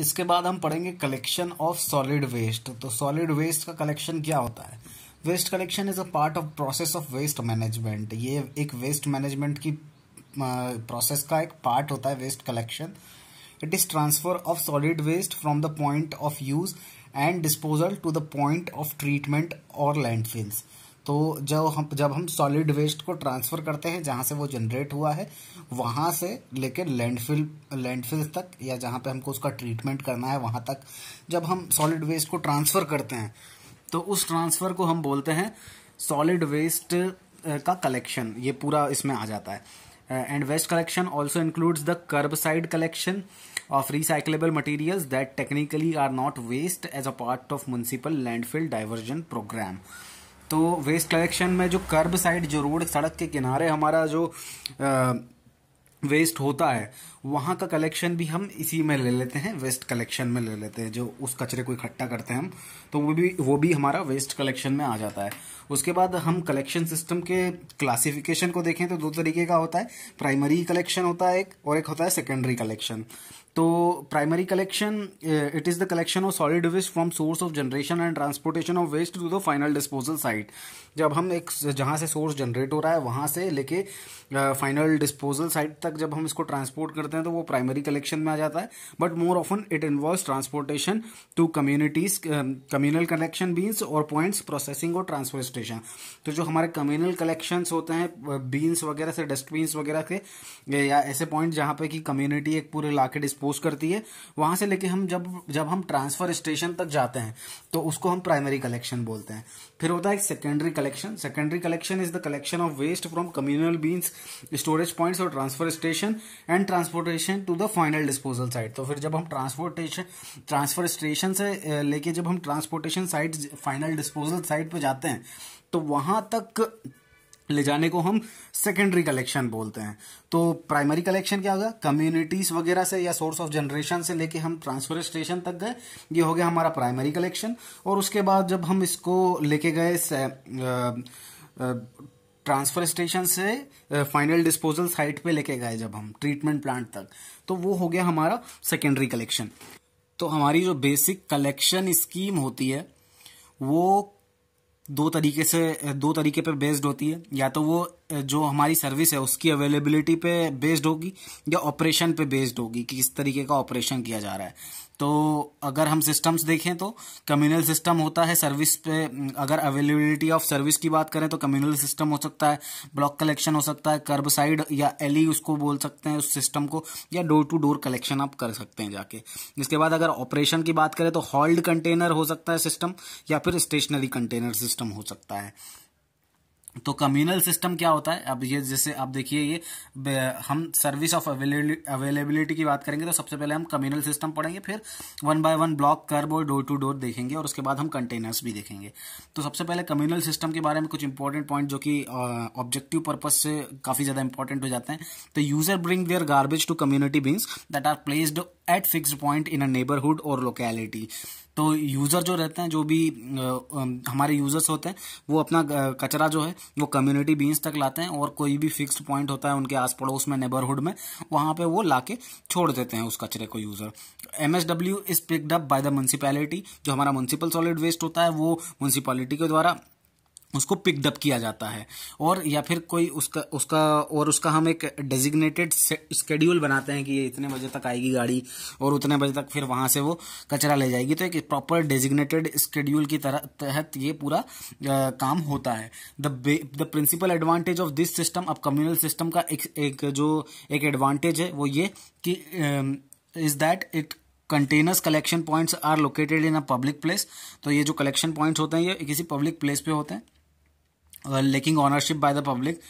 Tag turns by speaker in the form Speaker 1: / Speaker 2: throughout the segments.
Speaker 1: इसके बाद हम पढ़ेंगे कलेक्शन ऑफ सॉलिड वेस्ट तो सॉलिड वेस्ट का कलेक्शन क्या होता है waste collection is a part of process of waste management ये एक वेस्ट मैनेजमेंट की प्रोसेस का एक पार्ट होता है waste collection it is transfer of solid waste from the point of use and disposal to the point of treatment और landfills तो जब हम जब हम सॉलिड वेस्ट को ट्रांसफ़र करते हैं जहाँ से वो जनरेट हुआ है वहां से लेकर लैंडफिल लैंडफिल तक या जहाँ पे हमको उसका ट्रीटमेंट करना है वहां तक जब हम सॉलिड वेस्ट को ट्रांसफ़र करते हैं तो उस ट्रांसफ़र को हम बोलते हैं सॉलिड वेस्ट का कलेक्शन ये पूरा इसमें आ जाता है and waste collection also includes the kerbside collection of recyclable material that technically are not waste as a part of municipal landfill diversion programme तो वेस्ट कलेक्शन में जो कर्ब साइड जो रोड सड़क के किनारे हमारा जो आ, वेस्ट होता है वहाँ का कलेक्शन भी हम इसी में ले लेते हैं वेस्ट कलेक्शन में ले लेते हैं जो उस कचरे को इकट्ठा करते हैं हम तो वो भी वो भी हमारा वेस्ट कलेक्शन में आ जाता है उसके बाद हम कलेक्शन सिस्टम के क्लासिफिकेशन को देखें तो दो तरीके का होता है प्राइमरी कलेक्शन होता है एक और एक होता है सेकेंडरी कलेक्शन तो primary collection it is the collection of solid waste from source of generation and transportation of waste to the final disposal site जब हम एक जहाँ से सोर्स जनरेट हो रहा है वहाँ से लेके फाइनल डिस्पोजल साइट तक जब हम इसको ट्रांसपोर्ट करते हैं तो वो प्राइमरी कलेक्शन में आ जाता है but more often it involve transportation to communities communal collection bins और पॉइंट्स प्रोसेसिंग और ट्रांसफर स्टेशन तो जो हमारे कम्युनल कलेक्शन होते हैं बीन्स uh, वगैरह से डस्टबिन वगैरह से या ऐसे पॉइंट जहाँ पे कि कम्युनिटी एक पूरे इलाके डिस्पोज एक्सपोज करती है वहां से लेके हम जब जब हम ट्रांसफर स्टेशन तक जाते हैं तो उसको हम प्राइमरी कलेक्शन बोलते हैं फिर होता है secondary collection secondary collection is the collection of waste from communal bins storage points और transfer station and transportation to the final disposal site तो फिर जब हम ट्रांसपोर्टेशन ट्रांसफर स्टेशन से लेके जब हम transportation site final disposal site पर जाते हैं तो वहां तक ले जाने को हम सेकेंडरी कलेक्शन बोलते हैं तो प्राइमरी कलेक्शन क्या होगा कम्युनिटीज वगैरह से या सोर्स ऑफ जनरेशन से लेके हम ट्रांसफर स्टेशन तक गए ये हो गया हमारा प्राइमरी कलेक्शन और उसके बाद जब हम इसको लेके गए ट्रांसफर स्टेशन से फाइनल डिस्पोजल साइट पे लेके गए जब हम ट्रीटमेंट प्लांट तक तो वो हो गया हमारा सेकेंडरी कलेक्शन तो हमारी जो बेसिक कलेक्शन स्कीम होती है वो दो तरीके से दो तरीके पे बेस्ड होती है या तो वो जो हमारी सर्विस है उसकी अवेलेबिलिटी पे बेस्ड होगी या ऑपरेशन पे बेस्ड होगी कि किस तरीके का ऑपरेशन किया जा रहा है तो अगर हम सिस्टम्स देखें तो कम्युनल सिस्टम होता है सर्विस पे अगर अवेलेबिलिटी ऑफ सर्विस की बात करें तो कम्युनल सिस्टम हो सकता है ब्लॉक कलेक्शन हो सकता है कर्ब साइड या एली उसको बोल सकते हैं उस सिस्टम को या डोर टू डोर कलेक्शन आप कर सकते हैं जाके इसके बाद अगर ऑपरेशन की बात करें तो हॉल्ड कंटेनर हो सकता है सिस्टम या फिर स्टेशनरी कंटेनर सिस्टम हो सकता है तो कम्युनल सिस्टम क्या होता है अब ये जैसे आप देखिए ये हम सर्विस ऑफ अवेलेबिलिटी की बात करेंगे तो सबसे पहले हम कम्युनल सिस्टम पढ़ेंगे फिर one by one block kerb और डोर टू डोर देखेंगे और उसके बाद हम कंटेनर्स भी देखेंगे तो सबसे पहले कम्युनल सिस्टम के बारे में कुछ इंपॉर्टेंट पॉइंट जो कि ऑब्जेक्टिव पर्पज से काफ़ी ज़्यादा इंपॉर्टेंट हो जाते हैं तो user bring their garbage to community bins that are placed at fix point in a neighbourhood और लोकेलिटी तो यूज़र जो रहते हैं जो भी हमारे यूज़र्स होते हैं वो अपना कचरा जो है वो कम्युनिटी बीन्स तक लाते हैं और कोई भी फिक्स्ड पॉइंट होता है उनके आस पड़ोस में नेबरहुड में वहाँ पे वो लाके छोड़ देते हैं उस कचरे को user M S W is picked up by the municipality जो हमारा म्यूनसिपल सॉलिड वेस्ट होता है वो म्यूनसिपैलिटी के द्वारा उसको पिकडअप किया जाता है और या फिर कोई उसका उसका और उसका हम एक डेजिग्नेटेड स्केड्यूल बनाते हैं कि ये इतने बजे तक आएगी गाड़ी और उतने बजे तक फिर वहाँ से वो कचरा ले जाएगी तो एक प्रॉपर डेजिग्नेटेड स्केड्यूल की तरह तहत ये पूरा आ, काम होता है the the principal advantage of this system अब कम्युनल सिस्टम का एक, एक जो एक एडवांटेज है वो ये कि is that it containers collection points are located in a public place तो ये जो कलेक्शन पॉइंट्स होते हैं ये किसी पब्लिक प्लेस पे होते हैं lacking ownership by the public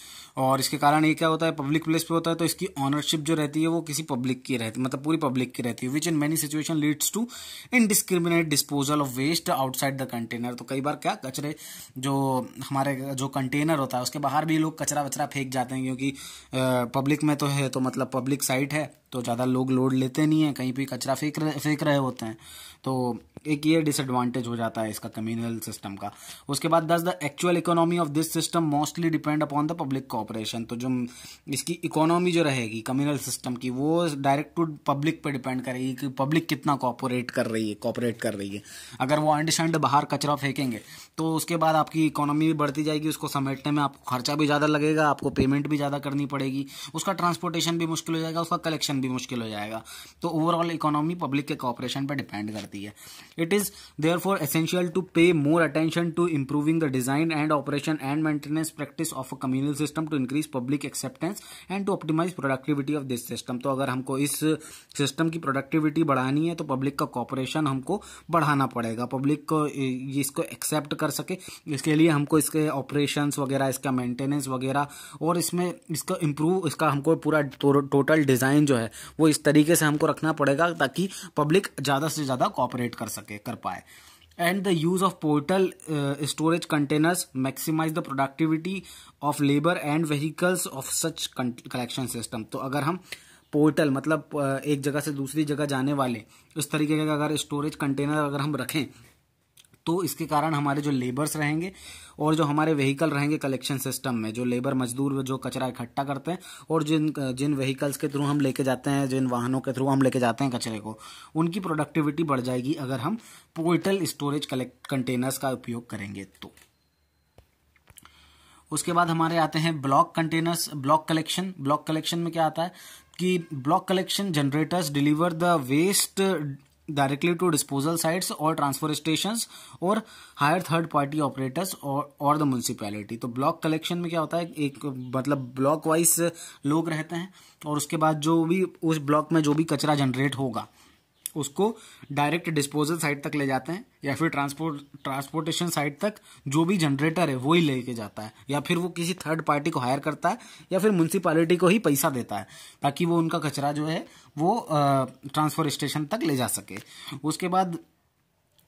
Speaker 1: और इसके कारण ये क्या होता है पब्लिक प्लेस पे होता है तो इसकी ऑनरशिप जो रहती है वो किसी पब्लिक की रहती है मतलब पूरी पब्लिक की रहती है which in many situation leads to indiscriminate disposal of waste outside the container तो कई बार क्या कचरे जो हमारे जो कंटेनर होता है उसके बाहर भी लोग कचरा वचरा फेंक जाते हैं क्योंकि पब्लिक में तो है तो मतलब पब्लिक साइट है तो ज़्यादा लोग लोड लेते नहीं हैं कहीं पर कचरा फेंक रहे फेंक रहे होते हैं तो एक ये डिसएडवांटेज हो जाता है इसका कम्युनल सिस्टम का उसके बाद thus the actual economy of this system mostly depend upon the public cooperation तो जो इसकी इकोनॉमी जो रहेगी कम्युनल सिस्टम की वो डायरेक्ट टू पब्लिक पर डिपेंड करेगी कि पब्लिक कितना कॉपोरेट कर रही है कॉपरेट कर रही है अगर वो अंडशंड बाहर कचरा फेंकेंगे तो उसके बाद आपकी इकोनॉमी भी बढ़ती जाएगी उसको समेटने में आपको खर्चा भी ज़्यादा लगेगा आपको पेमेंट भी ज़्यादा करनी पड़ेगी उसका ट्रांसपोर्टेशन भी मुश्किल हो जाएगा उसका कलेक्शन भी मुश्किल हो जाएगा तो ओवरऑल इकोनॉमी पब्लिक के कॉपरेशन पर डिपेंड करती है It is therefore essential to pay more attention to improving the design and operation and maintenance practice of a communal system to increase public acceptance and to optimize productivity of this system. तो अगर हमको इस system की productivity बढ़ानी है तो public का corporation हमको बढ़ाना पड़ेगा पब्लिक को इसको एक्सेप्ट कर सके इसके लिए हमको इसके ऑपरेशंस वगैरह इसका मेंटेनेंस वगैरह और इसमें इसका इम्प्रूव इसका हमको पूरा टोटल डिज़ाइन जो है वो इस तरीके से हमको रखना पड़ेगा ताकि पब्लिक ज़्यादा से ज़्यादा कॉपरेट कर सके सके कर पाए and the use of portal storage containers maximise the productivity of labour and vehicles of such collection system तो अगर हम पोर्टल मतलब uh, एक जगह से दूसरी जगह जाने वाले इस तरीके का अगर स्टोरेज कंटेनर अगर हम रखें तो इसके कारण हमारे जो लेबर्स रहेंगे और जो हमारे व्हीकल रहेंगे कलेक्शन सिस्टम में जो लेबर मजदूर जो कचरा इकट्ठा करते हैं और जिन जिन व्हीकल्स के थ्रू हम लेके जाते हैं जिन वाहनों के थ्रू हम लेके जाते हैं कचरे को उनकी प्रोडक्टिविटी बढ़ जाएगी अगर हम पोर्टल स्टोरेज कलेक्ट कंटेनर्स का उपयोग करेंगे तो उसके बाद हमारे आते हैं block containers block collection block collection में क्या आता है कि block collection generators deliver the waste directly to disposal sites or transfer stations or higher third party operators or or the municipality तो block collection में क्या होता है एक मतलब block wise लोग रहते हैं और उसके बाद जो भी उस block में जो भी कचरा generate होगा उसको डायरेक्ट डिस्पोजल साइट तक ले जाते हैं या फिर ट्रांसपोर्ट ट्रांसपोर्टेशन साइट तक जो भी जनरेटर है वो ही लेके जाता है या फिर वो किसी थर्ड पार्टी को हायर करता है या फिर म्यूनसिपालिटी को ही पैसा देता है ताकि वो उनका कचरा जो है वो ट्रांसफर स्टेशन तक ले जा सके उसके बाद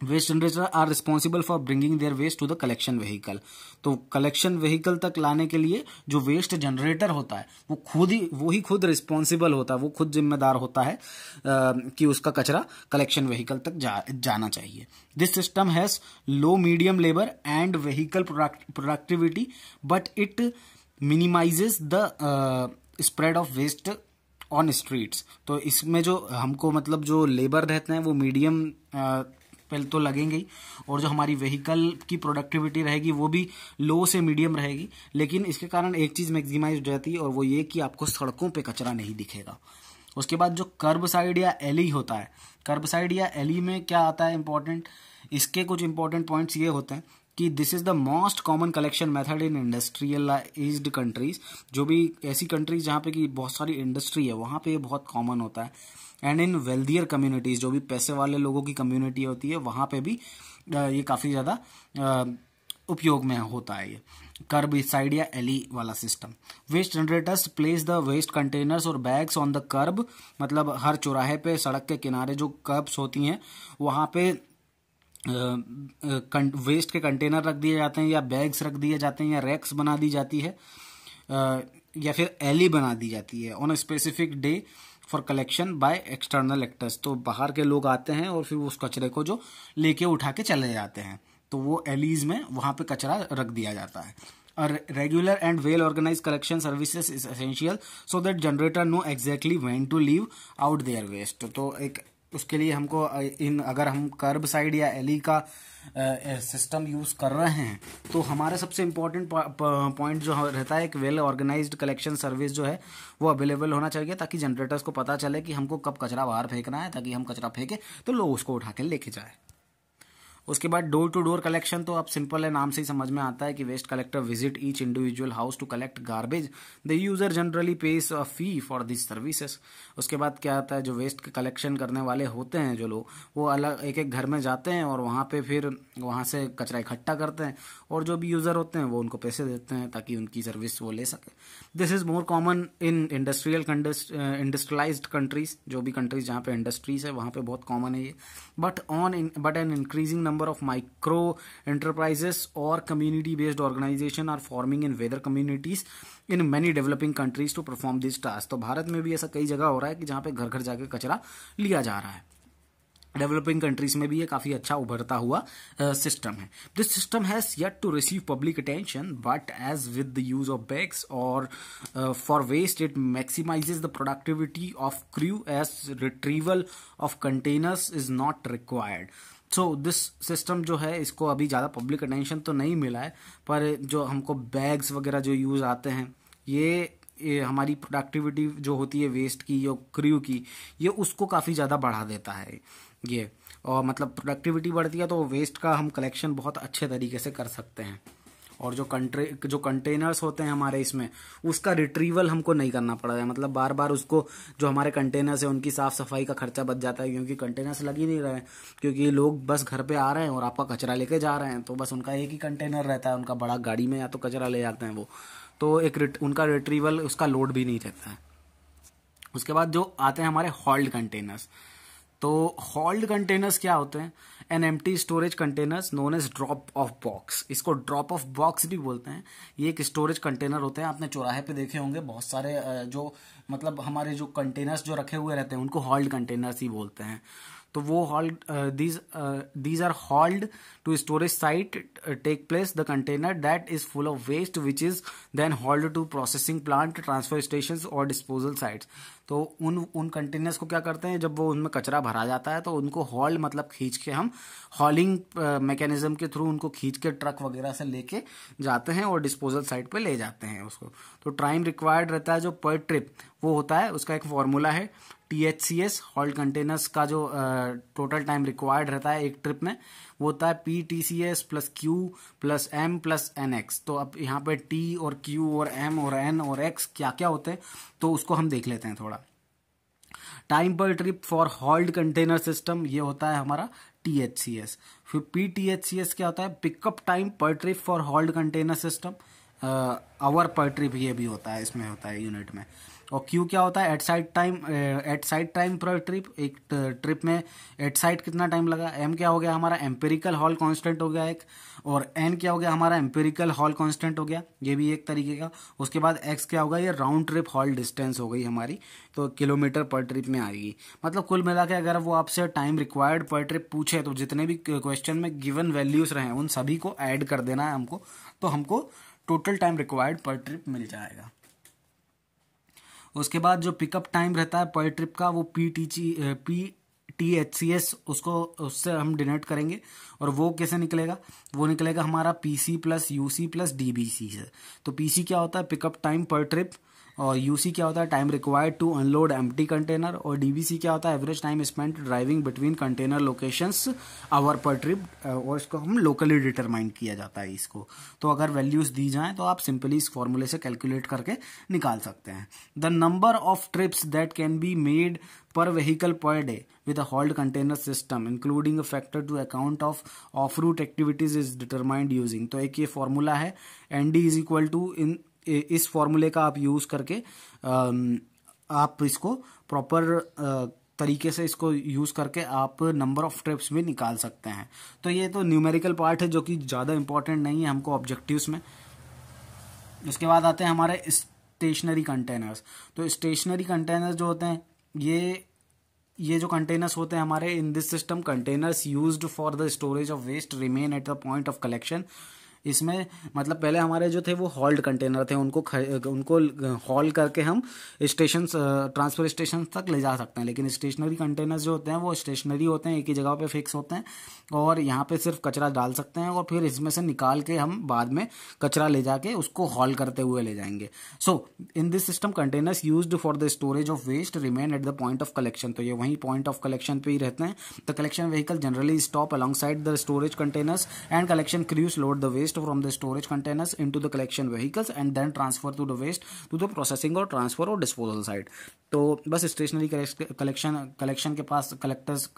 Speaker 1: waste generator are responsible for bringing their waste to the collection vehicle तो कलेक्शन व्हीकल तक लाने के लिए जो वेस्ट जनरेटर होता है वो खुद ही वो ही खुद रिस्पॉन्सिबल होता है वो खुद जिम्मेदार होता है आ, कि उसका कचरा कलेक्शन व्हीकल तक जा, जाना चाहिए this system has low medium labour and vehicle productivity but it minimises the spread of waste on streets तो इसमें जो हमको मतलब जो लेबर रहते हैं वो मीडियम पहले तो लगेंगे ही और जो हमारी व्हीकल की प्रोडक्टिविटी रहेगी वो भी लो से मीडियम रहेगी लेकिन इसके कारण एक चीज़ मैक्सिमाइज हो जाती है और वो ये कि आपको सड़कों पर कचरा नहीं दिखेगा उसके बाद जो कर्ब साइड या एली होता है कर्ब साइड या एली में क्या आता है इम्पॉर्टेंट इसके कुछ इंपॉर्टेंट पॉइंट्स ये होते हैं कि this is the most common collection method in industrialized countries जो भी ऐसी कंट्रीज जहाँ पे कि बहुत सारी इंडस्ट्री है वहाँ पे ये बहुत कॉमन होता है एंड इन वेल्दियर कम्युनिटीज़ जो भी पैसे वाले लोगों की कम्युनिटी होती है वहाँ पे भी ये काफ़ी ज़्यादा उपयोग में होता है ये कर्ब साइड या एली वाला system waste generators place the waste containers और बैग्स ऑन द कर्ब मतलब हर चौराहे पे सड़क के किनारे जो कर्ब्स होती हैं वहाँ पे वेस्ट के कंटेनर रख दिए जाते हैं या बैग्स रख दिए जाते हैं या रैक्स बना दी जाती है या फिर एली बना दी जाती है on specific day for collection by external actors तो बाहर के लोग आते हैं और फिर उस कचरे को जो लेके उठा के चले जाते हैं तो वो एलीज में वहाँ पे कचरा रख दिया जाता है और regular and well organise collection services is essential so that generator know exactly when to leave out their waste तो एक उसके लिए हमको इन अगर हम कर्ब साइड या एली का सिस्टम यूज़ कर रहे हैं तो हमारा सबसे इम्पोर्टेंट पॉइंट जो रहता है एक वेल ऑर्गेनाइज्ड कलेक्शन सर्विस जो है वो अवेलेबल होना चाहिए ताकि जनरेटर्स को पता चले कि हमको कब कचरा बाहर फेंकना है ताकि हम कचरा फेंके तो लोग उसको उठा के लेके जाए उसके बाद डोर टू डोर कलेक्शन तो अब सिंपल है नाम से ही समझ में आता है कि waste collector visit each individual house to collect garbage the user generally pays a fee for this services उसके बाद क्या आता है जो वेस्ट कलेक्शन करने वाले होते हैं जो लोग वो अलग एक एक घर में जाते हैं और वहाँ पे फिर वहाँ से कचरा इकट्ठा करते हैं और जो भी यूज़र होते हैं वो उनको पैसे देते हैं ताकि उनकी सर्विस वो ले सके this is more common in industrial industrialize countries जो भी कंट्रीज जहाँ पे इंडस्ट्रीज है वहाँ पे बहुत कॉमन है ये but on but an increasing number number of micro enterprises or community based organization are forming in weather communities in many developing countries to perform this task तो भारत में भी ऐसा कई जगह हो रहा है कि जहाँ पे घर घर जाके कचरा लिया जा रहा है डेवलपिंग कंट्रीज में भी ये काफी अच्छा उभरता हुआ सिस्टम है this system has yet to receive public attention but as with the use of bags और for waste it maximises the productivity of crew as retrieval of containers is not required so this system जो है इसको अभी ज़्यादा public attention तो नहीं मिला है पर जो हमको बैग्स वगैरह जो यूज़ आते हैं ये, ये हमारी प्रोडक्टिविटी जो होती है वेस्ट की या क्रू की ये उसको काफ़ी ज़्यादा बढ़ा देता है ये और मतलब प्रोडक्टिविटी बढ़ती है तो वेस्ट का हम कलेक्शन बहुत अच्छे तरीके से कर सकते हैं और जो कंट्रे जो कंटेनर्स होते हैं हमारे इसमें उसका रिट्रीवल हमको नहीं करना पड़ रहा है मतलब बार बार उसको जो हमारे कंटेनर्स है उनकी साफ सफाई का खर्चा बच जाता है क्योंकि कंटेनर्स लग ही नहीं रहे हैं क्योंकि लोग बस घर पर आ रहे हैं और आपका कचरा लेके जा रहे हैं तो बस उनका एक ही कंटेनर रहता है उनका बड़ा गाड़ी में या तो कचरा ले जाते हैं वो तो एक रिट, उनका रिट्रीवल उसका लोड भी नहीं रहता है उसके बाद जो आते हैं हमारे हॉल्ड कंटेनर्स तो हॉल्ड कंटेनर्स क्या होते हैं an empty storage containers known as drop off box इसको ड्रॉप ऑफ बॉक्स भी बोलते हैं ये एक स्टोरेज कंटेनर होते हैं आपने चौराहे पे देखे होंगे बहुत सारे जो मतलब हमारे जो कंटेनर्स जो रखे हुए रहते हैं उनको हॉल्ड कंटेनर्स ही बोलते हैं तो वो hauled these these are hauled to storage site take place the container that is full of waste which is then hauled to processing plant transfer station और डिस्पोजल साइट्स तो उन उन कंटेनर्स को क्या करते हैं जब वो उनमें कचरा भरा जाता है तो उनको हॉल्ड मतलब खींच के हम हॉलिंग मैकेनिज्म uh, के थ्रू उनको खींच के ट्रक वगैरह से लेके जाते हैं और डिस्पोजल साइट पे ले जाते हैं उसको तो टाइम रिक्वायर्ड रहता है जो पर ट्रिप वो होता है उसका एक फॉर्मूला है T H C S hauled containers का जो टोटल टाइम रिक्वायर्ड रहता है एक ट्रिप में वो होता है P T C S plus Q plus M plus N X तो अब यहाँ पे टी और क्यू और एम और एन और एक्स क्या क्या होते हैं तो उसको हम देख लेते हैं थोड़ा time per trip for hauled container system ये होता है हमारा टी एच सी एस फिर P T H C S क्या होता है pickup time per trip for hauled container system hour per trip ये भी होता है इसमें होता है यूनिट में और क्यू क्या होता है at site time at site time per trip एक ट्रिप eh, में एट साइड कितना टाइम लगा एम क्या हो गया हमारा एम्पेरिकल हॉल कांस्टेंट हो गया एक और एन क्या हो गया हमारा एम्पेरिकल हॉल कांस्टेंट हो गया ये भी एक तरीके का उसके बाद एक्स क्या होगा ये राउंड ट्रिप हॉल डिस्टेंस हो गई हमारी तो किलोमीटर पर ट्रिप में आएगी मतलब कुल मिला के अगर वो आपसे टाइम रिक्वायर्ड पर ट्रिप पूछे तो जितने भी क्वेश्चन में गिवन वैल्यूज रहे उन सभी को एड कर देना है हमको तो हमको total time required per trip मिल जाएगा उसके बाद जो पिकअप टाइम रहता है पर ट्रिप का वो पी टी ची P T H C S उसको उससे हम डिनोट करेंगे और वो कैसे निकलेगा वो निकलेगा हमारा P C plus U C plus D B C से तो पी सी क्या होता है पिकअप टाइम पर ट्रिप और यूसी क्या होता है time required to unload empty container और डीबीसी क्या होता है average time spent driving between container locations hour per trip और इसको हम लोकली डिटरमाइन किया जाता है इसको तो अगर वैल्यूज दी जाएँ तो आप सिंपली इस फॉर्मूले से कैलकुलेट करके निकाल सकते हैं the number of trips that can be made per vehicle per day with a hauled container system including a factor to account of off route activities is determined using तो एक ये फॉर्मूला है ND is equal to इन इस फॉर्मूले का आप use करके आप इसको प्रॉपर तरीके से इसको यूज़ करके आप नंबर ऑफ ट्रिप्स भी निकाल सकते हैं तो ये तो न्यूमेरिकल पार्ट है जो कि ज़्यादा इंपॉर्टेंट नहीं है हमको ऑब्जेक्टिव्स में उसके बाद आते हैं हमारे स्टेशनरी कंटेनर्स तो स्टेशनरी कंटेनर्स जो होते हैं ये ये जो कंटेनर्स होते हैं हमारे in this system containers used for the storage of waste remain at the point of collection इसमें मतलब पहले हमारे जो थे वो हॉल्ड कंटेनर थे उनको उनको हॉल करके हम स्टेशन ट्रांसफर स्टेशन तक ले जा सकते हैं लेकिन स्टेशनरी कंटेनर्स जो होते हैं वो स्टेशनरी होते हैं एक ही जगह पे फिक्स होते हैं और यहाँ पे सिर्फ कचरा डाल सकते हैं और फिर इसमें से निकाल के हम बाद में कचरा ले जाके उसको हॉल करते हुए ले जाएंगे so in this system containers use for the storage of waste remain at the point of collection तो ये वहीं पॉइंट ऑफ कलेक्शन पे ही रहते हैं the collection vehicle generally stop alongside the storage containers and collection crews load the waste waste from the storage containers into the collection vehicles and then transfer to the waste to the processing or transfer or disposal site तो बस stationery collection collection के पास collectors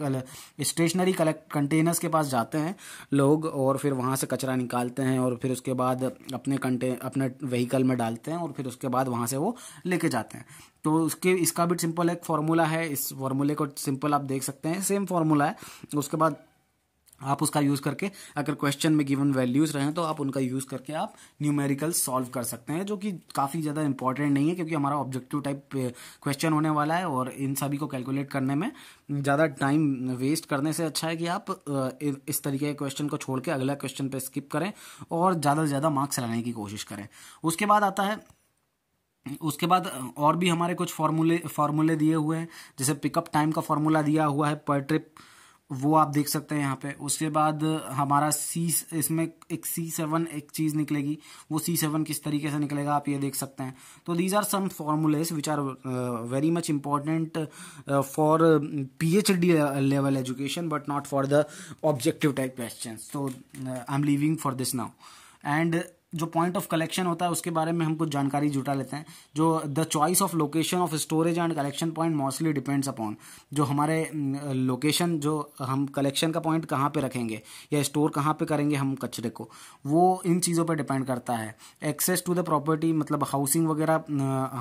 Speaker 1: stationary collect containers के पास जाते हैं लोग और फिर वहाँ से कचरा निकालते हैं और फिर उसके बाद अपने कंटे अपने व्हीकल में डालते हैं और फिर उसके बाद वहाँ से वो लेके जाते हैं तो उसके इसका भी सिंपल एक फार्मूला है इस फार्मूले को सिंपल आप देख सकते हैं सेम फार्मूला है उसके बाद आप उसका यूज करके अगर क्वेश्चन में गिवन वैल्यूज रहें तो आप उनका यूज करके आप न्यूमेरिकल सॉल्व कर सकते हैं जो कि काफी ज्यादा इंपॉर्टेंट नहीं है क्योंकि हमारा ऑब्जेक्टिव टाइप क्वेश्चन होने वाला है और इन सभी को कैलकुलेट करने में ज्यादा टाइम वेस्ट करने से अच्छा है कि आप इस तरीके के क्वेश्चन को छोड़ के अगला क्वेश्चन पर स्किप करें और ज्यादा से ज्यादा मार्क्स लाने की कोशिश करें उसके बाद आता है उसके बाद और भी हमारे कुछ फॉर्मूले फॉर्मूले दिए हुए हैं जैसे पिकअप टाइम का फॉर्मूला दिया हुआ है पर ट्रिप वो आप देख सकते हैं यहाँ पे उसके बाद हमारा सी इसमें एक सी सेवन एक चीज़ निकलेगी वो सी सेवन किस तरीके से निकलेगा आप ये देख सकते हैं तो these are some formulas which are very much important for P H D level education but not for the objective type question तो I am living for this now and जो पॉइंट ऑफ कलेक्शन होता है उसके बारे में हम कुछ जानकारी जुटा लेते हैं जो the choice of location of storage and collection point mostly depends upon जो हमारे लोकेशन जो हम कलेक्शन का पॉइंट कहाँ पे रखेंगे या स्टोर कहाँ पे करेंगे हम कचरे को वो इन चीज़ों पे डिपेंड करता है एक्सेस टू द प्रॉपर्टी मतलब हाउसिंग वगैरह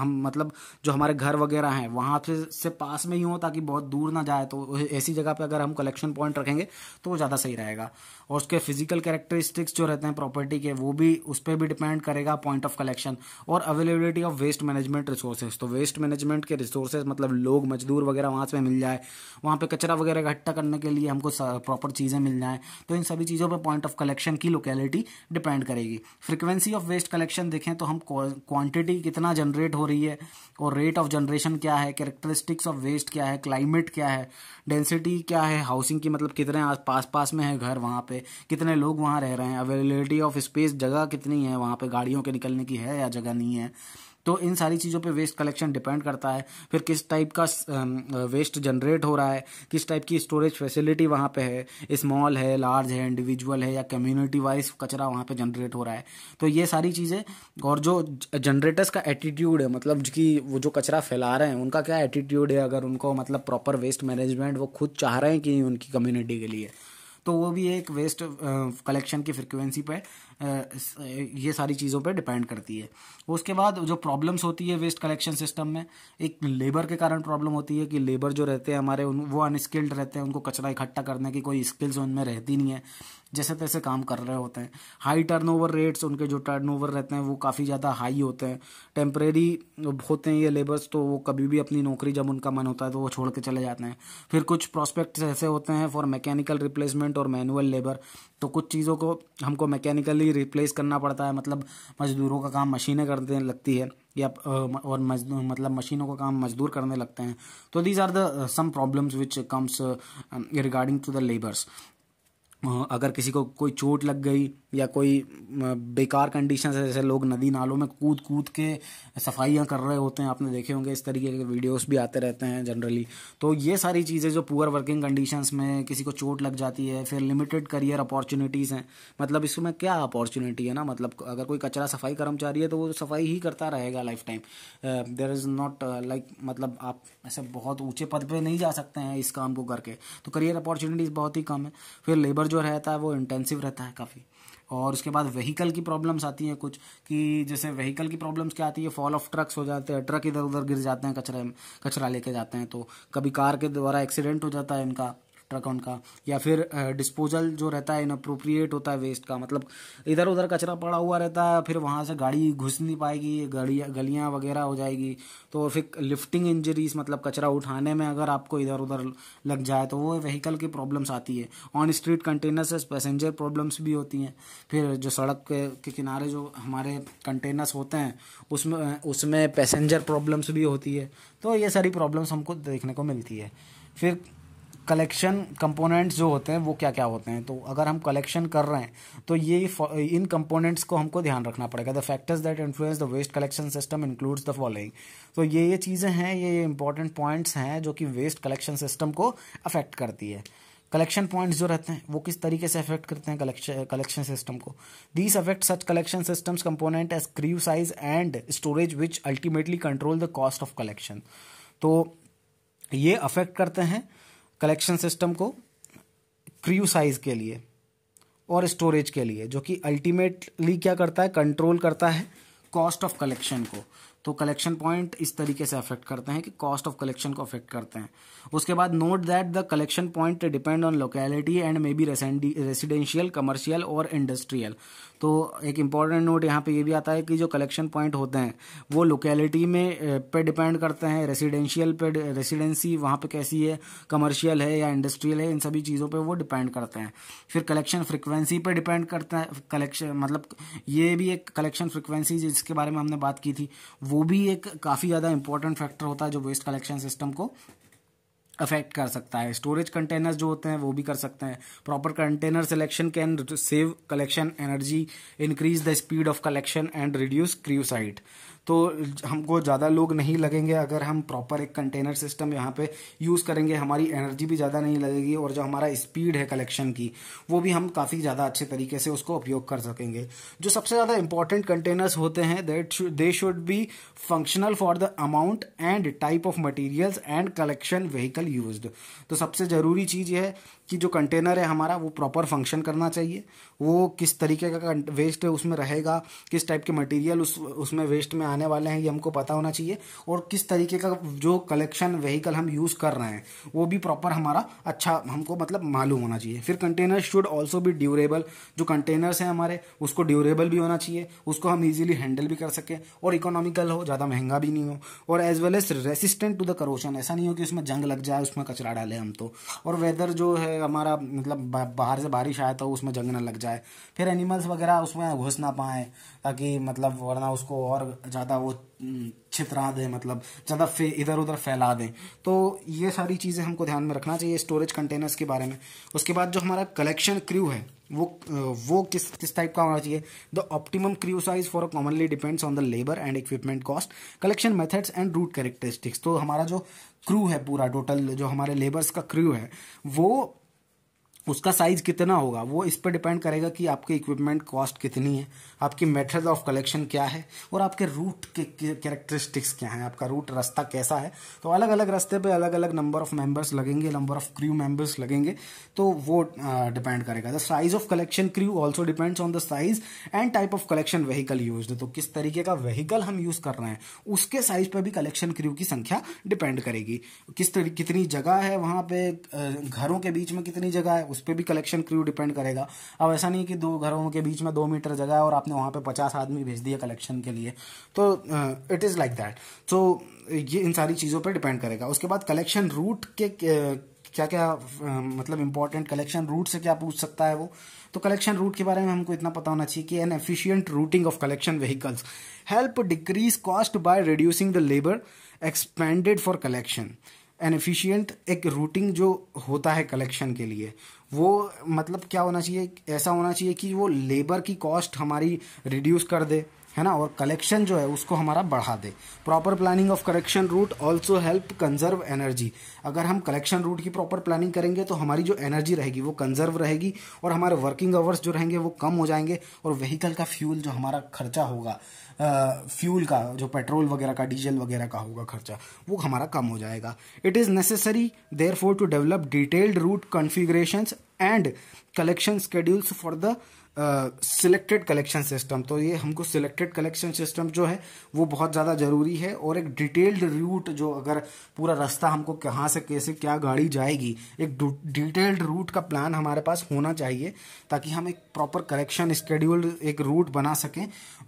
Speaker 1: हम मतलब जो हमारे घर वगैरह हैं वहाँ से, से पास में ही हो ताकि बहुत दूर ना जाए तो ऐसी जगह पर अगर हम कलेक्शन पॉइंट रखेंगे तो वो ज़्यादा सही रहेगा और उसके फिजिकल कैरेक्टरिस्टिक्स जो रहते हैं प्रॉपर्टी के वो भी उस उस पर भी डिपेंड करेगा पॉइंट ऑफ कलेक्शन और availability of waste management resources तो वेस्ट मैनेजमेंट के रिसोर्सेज मतलब लोग मजदूर वगैरह वहाँ से मिल जाए वहाँ पर कचरा वगैरह इकट्ठा करने के लिए हमको प्रॉपर चीज़ें मिल जाएँ तो इन सभी चीज़ों पर पॉइंट ऑफ कलेक्शन की लोकेलिटी डिपेंड करेगी फ्रिक्वेंसी ऑफ वेस्ट कलेक्शन देखें तो हम क्वान्टिटी कितना जनरेट हो रही है और रेट ऑफ जनरेशन क्या है कैरेक्टरिस्टिक्स ऑफ वेस्ट क्या है क्लाइमेट क्या है डेंसिटी क्या है हाउसिंग की मतलब कितने आस पास पास में है घर वहाँ पे कितने लोग वहाँ रह रहे हैं अवेलेबिलिटी ऑफ स्पेस जगह कितनी कितनी है वहाँ पे गाड़ियों के निकलने की है या जगह नहीं है तो इन सारी चीज़ों पे वेस्ट कलेक्शन डिपेंड करता है फिर किस टाइप का वेस्ट जनरेट हो रहा है किस टाइप की स्टोरेज फैसिलिटी वहाँ पे है स्मॉल है लार्ज है इंडिविजुअल है या कम्युनिटी वाइज कचरा वहाँ पे जनरेट हो रहा है तो ये सारी चीज़ें और जो जनरेटर्स का एटीट्यूड है मतलब कि वो जो कचरा फैला रहे हैं उनका क्या एटीट्यूड है अगर उनको मतलब प्रॉपर वेस्ट मैनेजमेंट वो खुद चाह रहे हैं कि उनकी कम्युनिटी के लिए तो वो भी एक वेस्ट कलेक्शन की फ्रिक्वेंसी पर ये सारी चीज़ों पर डिपेंड करती है उसके बाद जो प्रॉब्लम्स होती है वेस्ट कलेक्शन सिस्टम में एक लेबर के कारण प्रॉब्लम होती है कि लेबर जो रहते हैं हमारे उन वो अनस्किल्ड रहते हैं उनको कचरा इकट्ठा करने की कोई स्किल्स उनमें रहती नहीं है जैसे तैसे काम कर रहे होते हैं हाई टर्नओवर रेट्स उनके जो टर्नओवर रहते हैं वो काफ़ी ज़्यादा हाई होते हैं टेम्परेरी होते हैं ये लेबर्स तो वो कभी भी अपनी नौकरी जब उनका मन होता है तो वो छोड़ के चले जाते हैं फिर कुछ प्रोस्पेक्ट्स ऐसे होते हैं फॉर मैकेनिकल रिप्लेसमेंट और मैनुअल लेबर तो कुछ चीज़ों को हमको मैकेनिकली रिप्लेस करना पड़ता है मतलब मजदूरों का काम मशीनें करने लगती है या और मजदूर मतलब मशीनों का काम मजदूर करने लगते हैं तो these are the some problems which comes regarding to the labours अगर किसी को कोई चोट लग गई या कोई बेकार कंडीशन है जैसे लोग नदी नालों में कूद कूद के सफाइयाँ कर रहे होते हैं आपने देखे होंगे इस तरीके के वीडियोस भी आते रहते हैं जनरली तो ये सारी चीज़ें जो पुअर वर्किंग कंडीशंस में किसी को चोट लग जाती है फिर लिमिटेड करियर अपॉर्चुनिटीज़ हैं मतलब इसमें क्या अपॉर्चुनिटी है ना मतलब अगर कोई कचरा सफाई कर्मचारी है तो वो सफाई ही करता रहेगा life time there is not like मतलब आप ऐसे बहुत ऊँचे पद पर नहीं जा सकते हैं इस काम को करके तो करियर अपॉर्चुनिटीज़ बहुत ही कम है फिर लेबर जो रहता है वो इंटेंसिव रहता है काफ़ी और उसके बाद व्हीकल की प्रॉब्लम्स आती हैं कुछ कि जैसे व्हीकल की प्रॉब्लम्स क्या आती है फॉल ऑफ ट्रक्स हो जाते हैं ट्रक इधर उधर गिर जाते हैं कचरे में कचरा लेके जाते हैं तो कभी कार के द्वारा एक्सीडेंट हो जाता है इनका ट्रक उनका या फिर डिस्पोजल जो रहता है इनअप्रोप्रिएट होता है वेस्ट का मतलब इधर उधर कचरा पड़ा हुआ रहता है फिर वहाँ से गाड़ी घुस नहीं पाएगी गाड़ी गलियाँ वगैरह हो जाएगी तो फिर लिफ्टिंग इंजरीज मतलब कचरा उठाने में अगर आपको इधर उधर लग जाए तो वो व्हीकल की प्रॉब्लम्स आती है on street containers passenger problems भी होती हैं फिर जो सड़क के, के किनारे जो हमारे कंटेनर्स होते हैं उसमें उसमें पैसेंजर प्रॉब्लम्स भी होती है तो ये सारी प्रॉब्लम्स हमको देखने को मिलती है फिर कलेक्शन कंपोनेंट्स जो होते हैं वो क्या क्या होते हैं तो अगर हम कलेक्शन कर रहे हैं तो ये इन कंपोनेंट्स को हमको ध्यान रखना पड़ेगा the factors that influence the waste collection system includes the following तो ये ये चीज़ें हैं ये ये इंपॉर्टेंट पॉइंट्स हैं जो कि वेस्ट कलेक्शन सिस्टम को अफेक्ट करती है कलेक्शन पॉइंट्स जो रहते हैं वो किस तरीके से अफेक्ट करते हैं कलेक्शन कलेक्शन सिस्टम को these affect such collection systems component as crew size and storage which ultimately control the cost of collection तो ये अफेक्ट करते हैं कलेक्शन सिस्टम को क्र्यू साइज के लिए और स्टोरेज के लिए जो कि अल्टीमेटली क्या करता है कंट्रोल करता है कॉस्ट ऑफ कलेक्शन को तो कलेक्शन पॉइंट इस तरीके से अफेक्ट करते हैं कि कॉस्ट ऑफ कलेक्शन को अफेक्ट करते हैं उसके बाद note that the collection point depend on locality and may be residential commercial और इंडस्ट्रियल तो एक इम्पॉर्टेंट नोट यहाँ पे ये भी आता है कि जो कलेक्शन पॉइंट होते हैं वो लोकेलिटी में पे डिपेंड करते हैं रेसिडेंशियल पे रेसिडेंसी वहाँ पे कैसी है कमर्शियल है या इंडस्ट्रियल है इन सभी चीज़ों पे वो डिपेंड करते हैं फिर कलेक्शन फ्रिक्वेंसी पे डिपेंड करता है कलेक्शन मतलब ये भी एक कलेक्शन फ्रिक्वेंसी जिसके बारे में हमने बात की थी वो भी एक काफ़ी ज़्यादा इंपॉर्टेंट फैक्टर होता है जो वेस्ट कलेक्शन सिस्टम को अफेक्ट कर सकता है स्टोरेज कंटेनर्स जो होते हैं वो भी कर सकते हैं proper container selection can save collection energy increase the speed of collection and reduce crew size तो हमको ज़्यादा लोग नहीं लगेंगे अगर हम प्रॉपर एक कंटेनर सिस्टम यहाँ पे यूज़ करेंगे हमारी एनर्जी भी ज़्यादा नहीं लगेगी और जो हमारा स्पीड है कलेक्शन की वो भी हम काफ़ी ज़्यादा अच्छे तरीके से उसको उपयोग कर सकेंगे जो सबसे ज़्यादा इंपॉर्टेंट कंटेनर्स होते हैं that they should be functional for the amount and type of materials and collection vehicle use तो सबसे ज़रूरी चीज़ यह है कि जो कंटेनर है हमारा वो प्रॉपर फंक्शन करना चाहिए वो किस तरीके का वेस्ट उसमें रहेगा किस टाइप के मटीरियल उस उसमें वेस्ट में आने आने वाले हैं ये हमको पता होना चाहिए और किस तरीके का जो कलेक्शन व्हीकल हम यूज़ कर रहे हैं वो भी प्रॉपर हमारा अच्छा हमको मतलब मालूम होना चाहिए फिर कंटेनर शुड ऑल्सो भी ड्यूरेबल जो कंटेनर्स हैं हमारे उसको ड्यूरेबल भी होना चाहिए उसको हम ईजिली हैंडल भी कर सकें और इकोनॉमिकल हो ज़्यादा महंगा भी नहीं हो और as well as resistant to the corrosion ऐसा नहीं हो कि उसमें जंग लग जाए उसमें कचरा डाले हम तो और वेदर जो है हमारा मतलब बाहर से बारिश आया तो उसमें जंग ना लग जाए फिर एनिमल्स वगैरह उसमें घुस ना पाएँ ताकि मतलब वरना उसको और ज़्यादा ज़्यादा वो हम्म, छितरा दें मतलब ज़्यादा फे इधर उधर फैला दें तो ये सारी चीज़ें हमको ध्यान में रखना चाहिए स्टोरेज कंटेनर्स के बारे में उसके बाद जो हमारा कलेक्शन क्रू है वो वो किस किस टाइप का होना चाहिए the optimum crew size for commonly depends on the labour and equipment cost collection methods and route characteristics तो हमारा जो क्रू है पूरा टोटल जो हमारे लेबर्स का क्रू है वो उसका साइज कितना होगा वो इस पर डिपेंड करेगा कि आपके इक्विपमेंट कॉस्ट कितनी है आपकी मेथड ऑफ कलेक्शन क्या है और आपके रूट के कैरेक्टरिस्टिक्स क्या हैं आपका रूट रास्ता कैसा है तो अलग अलग रास्ते पे अलग अलग नंबर ऑफ मेंबर्स लगेंगे नंबर ऑफ क्रू मेंबर्स लगेंगे तो वो डिपेंड करेगा the size of collection crew also depends on the size and type of collection vehicle use तो किस तरीके का वहीकल हम यूज कर रहे हैं उसके साइज पर भी कलेक्शन क्रू की संख्या डिपेंड करेगी किस तरी कितनी जगह है वहाँ पर घरों के बीच में कितनी जगह है उस पर भी कलेक्शन क्रू डिपेंड करेगा अब ऐसा नहीं कि दो घरों के बीच में दो मीटर जगह है और आपने वहाँ पे पचास आदमी भेज दिया कलेक्शन के लिए तो इट इज़ लाइक दैट तो ये इन सारी चीज़ों पर डिपेंड करेगा उसके बाद कलेक्शन रूट के क्या क्या मतलब इंपॉर्टेंट कलेक्शन रूट से क्या पूछ सकता है वो तो कलेक्शन रूट के बारे में हमको इतना पता होना चाहिए कि an efficient routing of collection vehicles help decrease cost by reducing the labour expended for collection an efficient एक रूटिंग जो होता है कलेक्शन के लिए वो मतलब क्या होना चाहिए ऐसा होना चाहिए कि वो लेबर की कॉस्ट हमारी रिड्यूस कर दे है ना और कलेक्शन जो है उसको हमारा बढ़ा दे proper planning of collection route also help conserve energy अगर हम कलेक्शन रूट की प्रॉपर प्लानिंग करेंगे तो हमारी जो एनर्जी रहेगी वो कंजर्व रहेगी और हमारे वर्किंग आवर्स जो रहेंगे वो कम हो जाएंगे और व्हीकल का फ्यूल जो हमारा खर्चा होगा फ्यूल का जो पेट्रोल वगैरह का डीजल वगैरह का होगा खर्चा वो हमारा कम हो जाएगा it is necessary there to develop detailed route configuration and collection schedules for the selected collection system तो ये हमको सिलेक्टेड कलेक्शन सिस्टम जो है वो बहुत ज़्यादा ज़रूरी है और एक डिटेल्ड रूट जो अगर पूरा रास्ता हमको कहाँ से कैसे क्या गाड़ी जाएगी एक डिटेल्ड रूट का प्लान हमारे पास होना चाहिए ताकि हम एक प्रॉपर कलेक्शन स्केड्यूल्ड एक रूट बना सकें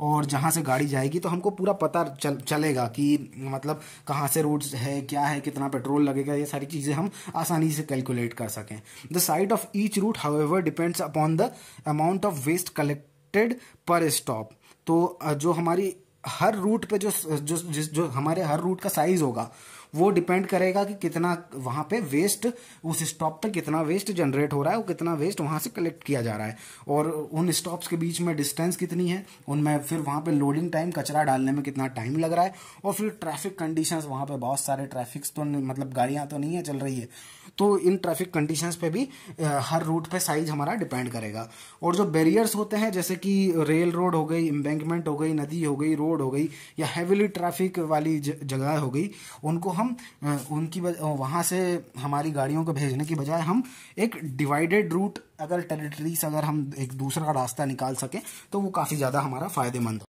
Speaker 1: और जहाँ से गाड़ी जाएगी तो हमको पूरा पता चल चलेगा कि मतलब कहाँ से रूट है क्या है कितना पेट्रोल लगेगा ये सारी चीज़ें हम आसानी से कैलकुलेट कर सकें the site of each route however depends upon the amount of waste collected per stop तो जो हमारी हर रूट पे जो जो, जो हमारे हर रूट का साइज होगा वो डिपेंड करेगा कि कितना वहां पे वेस्ट उस स्टॉप पे कितना वेस्ट जनरेट हो रहा है और कितना वेस्ट वहाँ से कलेक्ट किया जा रहा है और उन स्टॉप्स के बीच में डिस्टेंस कितनी है उनमें फिर वहां पे लोडिंग टाइम कचरा डालने में कितना टाइम लग रहा है और फिर ट्रैफिक कंडीशंस वहां पे बहुत सारे ट्रैफिक्स तो मतलब गाड़ियाँ तो नहीं है चल रही है तो इन ट्रैफिक कंडीशंस पे भी हर रूट पे साइज हमारा डिपेंड करेगा और जो बैरियर्स होते हैं जैसे कि रेल रोड हो गई इम्बैंकमेंट हो गई नदी हो गई रोड हो गई या हैविली ट्रैफिक वाली जगह हो गई उनको हम हम उनकी वहाँ से हमारी गाड़ियों को भेजने की बजाय हम एक डिवाइडेड रूट अगर टेरिटरीज अगर हम एक दूसरा रास्ता निकाल सकें तो वो काफ़ी ज़्यादा हमारा फ़ायदेमंद